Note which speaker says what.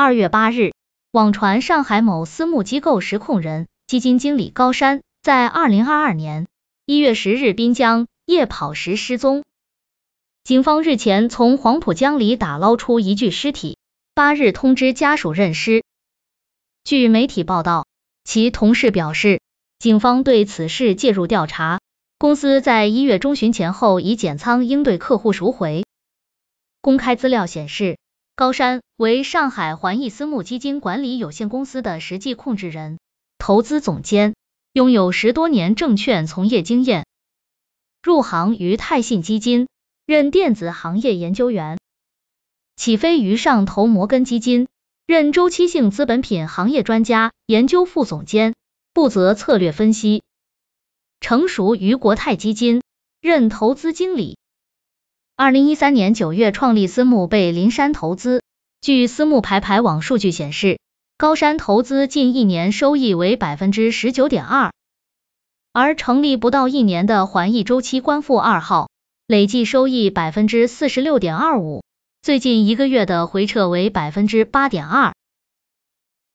Speaker 1: 二月八日，网传上海某私募机构实控人、基金经理高山在二零二二年一月十日滨江夜跑时失踪。警方日前从黄浦江里打捞出一具尸体，八日通知家属认尸。据媒体报道，其同事表示，警方对此事介入调查，公司在一月中旬前后已减仓应对客户赎回。公开资料显示。高山为上海环艺私募基金管理有限公司的实际控制人、投资总监，拥有十多年证券从业经验。入行于泰信基金，任电子行业研究员；起飞于上投摩根基金，任周期性资本品行业专家研究副总监，负责策略分析；成熟于国泰基金，任投资经理。二零一三年九月创立私募被林山投资。据私募排排网数据显示，高山投资近一年收益为百分之十九点二，而成立不到一年的环艺周期观复二号累计收益百分之四十六点二五，最近一个月的回撤为百分之八点二。